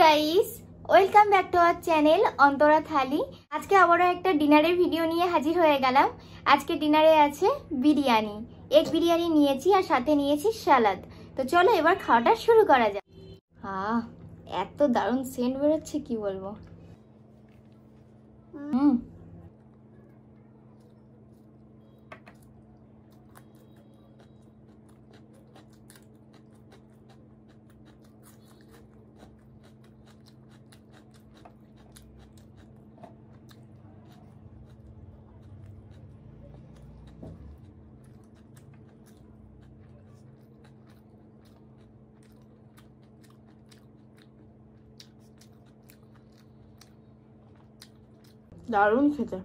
Guys welcome back to our channel Antara thali আজকে আবারও একটা ডিনারের ভিডিও নিয়ে হাজির হয়ে গেলাম আজকে ডিনারে আছে বিরিয়ানি এগ বিরিয়ানি নিয়েছি আর সাথে নিয়েছি স্যালাদ তো চলো এবার খাওয়াটা শুরু করা যাক আহ এত দারুণ সেন্ট বেরোচ্ছে কি বলবো হুম 나름 세대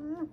Mm-hmm.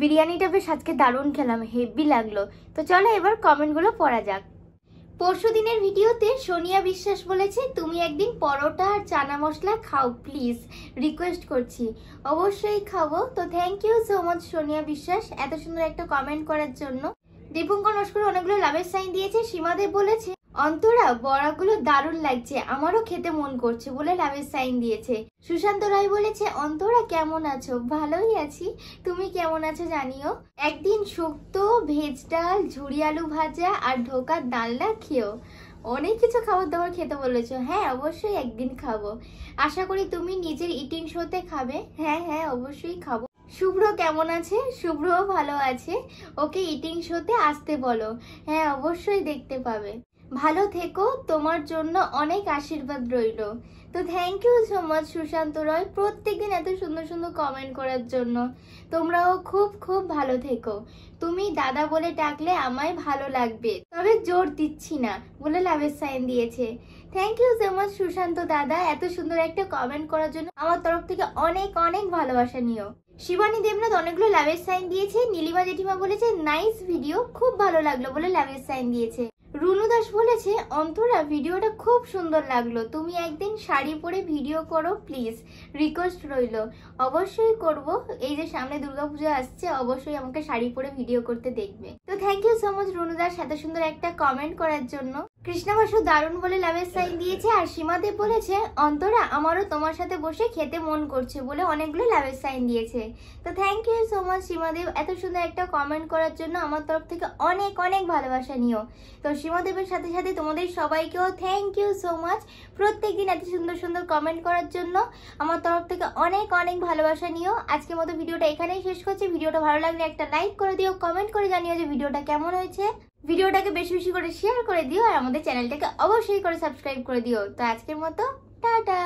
বিরিয়ানিটা বেশ আজকে দারুণ খেলাম হেভি লাগলো তো চলো এবার কমেন্টগুলো পড়া যাক পরশু দিনের ভিডিওতে সোনিয়া বিশ্বাস বলেছে তুমি একদিন পরোটা আর চানা মশলা খাও প্লিজ রিকোয়েস্ট করছি অবশ্যই খাবো তো thank you so much Sonia Biswas এত সুন্দর একটা কমেন্ট করার জন্য দীপঙ্কর নস্কর অনেকগুলো লাভের সাইন দিয়েছে সীমাদেব বলেছে অন্তরা বড়াগুলো দারুণ লাগছে আমারও খেতে মন করছে বলে লাভের সাইন দিয়েছে সুশান্ত রায় বলেছে অন্তরা কেমন আছো ভালোই আছি তুমি কেমন আছো জানিও একদিন শুক্ত ভেজ ডাল ঝুড়ি আলু ভাজা আর ঢোকার ডালনা খেও অনেক কিছু খাবার দাবার খেতে বলেছো হ্যাঁ অবশ্যই একদিন খাবো আশা করি তুমি নিজের ইটিং শোতে খাবে হ্যাঁ হ্যাঁ অবশ্যই খাবো শুভ্র কেমন আছে শুভ্রও ভালো আছে ওকে ইটিং শোতে আসতে বলো হ্যাঁ অবশ্যই দেখতে পাবে ভালো থেকো তোমার জন্য অনেক আশীর্বাদ রইল তো thank you so much Sushanta Roy প্রত্যেকদিন এত সুন্দর সুন্দর কমেন্ট করার জন্য তোমরাও খুব খুব ভালো থেকো তুমি দাদা বলে ডাকলে আমায় ভালো লাগবে তবে জোর দিচ্ছি না বলে লাভের সাইন দিয়েছে thank you so much Sushanta দাদা এত সুন্দর একটা কমেন্ট করার জন্য আমার তরফ থেকে অনেক অনেক ভালোবাসা নিও শিবানী দেবনাথ অনেকগুলো লাভের সাইন দিয়েছে নীলিমা জেঠিমা বলেছে নাইস ভিডিও খুব ভালো লাগলো বলে লাভের সাইন দিয়েছে রুনু দাস বলেছে অন্তরা ভিডিওটা খুব সুন্দর লাগলো তুমি একদিন শাড়ি পরে ভিডিও করো প্লিজ রিকোয়েস্ট রইল অবশ্যই করব এই যে সামনে দুর্গাপুজো আসছে অবশ্যই আমাকে শাড়ি পরে ভিডিও করতে দেখবে তো thank you so much Runu Das এত সুন্দর একটা কমেন্ট করার জন্য কৃষ্ণবাসু দারুণ বলে লাভের সাইন দিয়েছে আর সীমাতে বলেছে অন্তরা আমারও তোমার সাথে বসে খেতে মন করছে বলে অনেকগুলো লাভের সাইন দিয়েছে তো thank you so much Seemadeb এত সুন্দর একটা কমেন্ট করার জন্য আমার তরফ থেকে অনেক অনেক ভালোবাসা নিও তো সীমাদেবের সাথে সাথে তোমাদের সবাইকেও থ্যাংক ইউ সো মাচ প্রত্যেক দিন এত সুন্দর সুন্দর কমেন্ট করার জন্য আমার তরফ থেকে অনেক অনেক ভালোবাসা নিও আজকের মতো ভিডিওটা এখানেই শেষ করছি ভিডিওটা ভালো লাগলে একটা লাইক করে দিও কমেন্ট করে জানিও যে ভিডিওটা কেমন হয়েছে ভিডিওটাকে বেশি বেশি করে শেয়ার করে দিও আর আমাদের চ্যানেলটাকে অবশ্যই করে সাবস্ক্রাইব করে দিও তো আজকের মতো টাটা